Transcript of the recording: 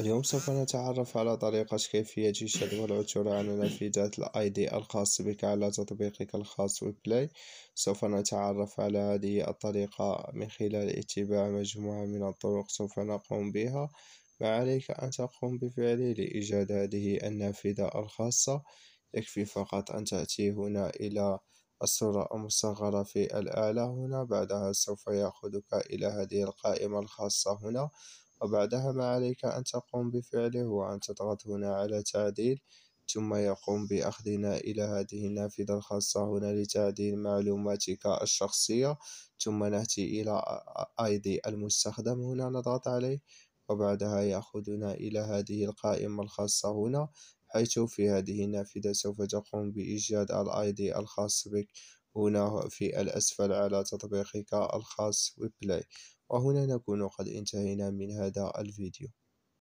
اليوم سوف نتعرف على طريقة كيفية جشد والعثور على نافذات الاي دي الخاص بك على تطبيقك الخاص ويبلاي سوف نتعرف على هذه الطريقة من خلال اتباع مجموعة من الطرق سوف نقوم بها ما عليك أن تقوم بفعله لإيجاد هذه النافذة الخاصة يكفي فقط أن تأتي هنا إلى الصورة المصغرة في الأعلى هنا بعدها سوف يأخذك إلى هذه القائمة الخاصة هنا وبعدها ما عليك أن تقوم بفعله هو أن تضغط هنا على تعديل ثم يقوم بأخذنا إلى هذه النافذة الخاصة هنا لتعديل معلوماتك الشخصية ثم نأتي إلى ID المستخدم هنا نضغط عليه وبعدها يأخذنا إلى هذه القائمة الخاصة هنا حيث في هذه النافذة سوف تقوم بإيجاد الاي دي الخاص بك هنا في الأسفل على تطبيقك الخاص وبلاي وهنا نكون قد انتهينا من هذا الفيديو